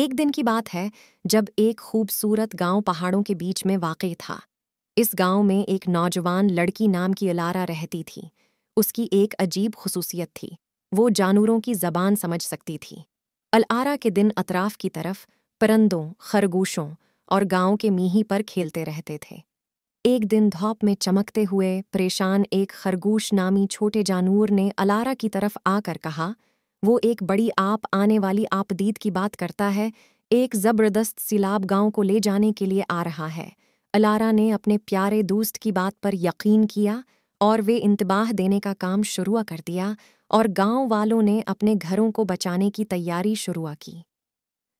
एक दिन की बात है जब एक खूबसूरत गांव पहाड़ों के बीच में वाक़ था इस गांव में एक नौजवान लड़की नाम की अलारा रहती थी उसकी एक अजीब खसूसियत थी वो जानवरों की जबान समझ सकती थी अलारा के दिन अतराफ की तरफ परंदों खरगोशों और गांव के मीही पर खेलते रहते थे एक दिन धौप में चमकते हुए परेशान एक खरगोश नामी छोटे जानूर ने अलारा की तरफ आकर कहा वो एक बड़ी आप आने वाली आपदीद की बात करता है एक ज़बरदस्त सिलाब गांव को ले जाने के लिए आ रहा है अलारा ने अपने प्यारे दोस्त की बात पर यकीन किया और वे इंतबाह देने का काम शुरू कर दिया और गांव वालों ने अपने घरों को बचाने की तैयारी शुरू की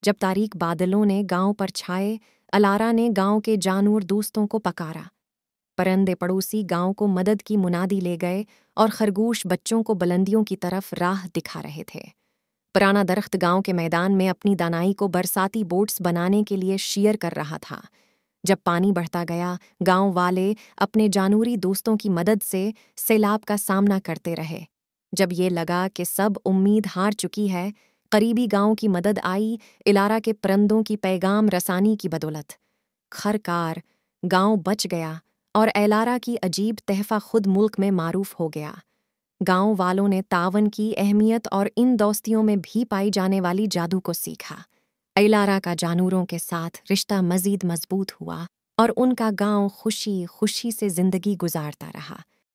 जब तारीख बादलों ने गांव पर छाए अलारा ने गांव के जानवर दोस्तों को पकारा परंदे पड़ोसी गांव को मदद की मुनादी ले गए और खरगोश बच्चों को बुलंदियों की तरफ राह दिखा रहे थे पुराना दरख्त गांव के मैदान में अपनी दानाई को बरसाती बोट्स बनाने के लिए शेयर कर रहा था जब पानी बढ़ता गया गांव वाले अपने जानूरी दोस्तों की मदद से सैलाब का सामना करते रहे जब ये लगा कि सब उम्मीद हार चुकी है करीबी गांव की मदद आई इलारा के परंदों की पैगाम रसानी की बदौलत खरकार गांव बच गया और एलारा की अजीब तहफा खुद मुल्क में मारूफ हो गया गांव वालों ने तावन की अहमियत और इन दोस्तियों में भी पाई जाने वाली जादू को सीखा एलारा का जानूरों के साथ रिश्ता मजीद मजबूत हुआ और उनका गांव खुशी खुशी से जिंदगी गुजारता रहा